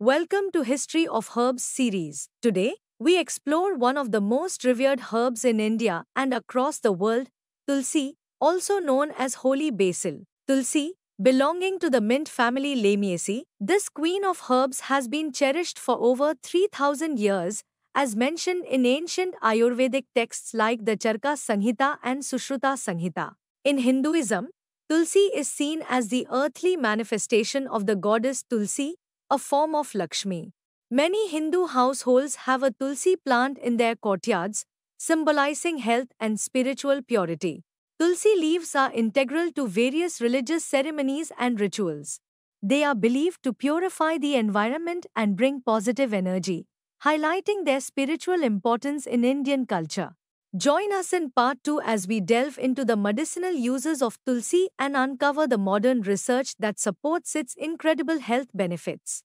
Welcome to History of Herbs series. Today, we explore one of the most revered herbs in India and across the world, tulsi, also known as holy basil. Tulsi, belonging to the mint family Lamiaceae, this queen of herbs has been cherished for over 3000 years as mentioned in ancient Ayurvedic texts like the Charka Sanghita and Sushruta Sanghita. In Hinduism, Tulsi is seen as the earthly manifestation of the goddess Tulsi, a form of Lakshmi. Many Hindu households have a tulsi plant in their courtyards, symbolizing health and spiritual purity. Tulsi leaves are integral to various religious ceremonies and rituals. They are believed to purify the environment and bring positive energy, highlighting their spiritual importance in Indian culture. Join us in part 2 as we delve into the medicinal uses of tulsi and uncover the modern research that supports its incredible health benefits.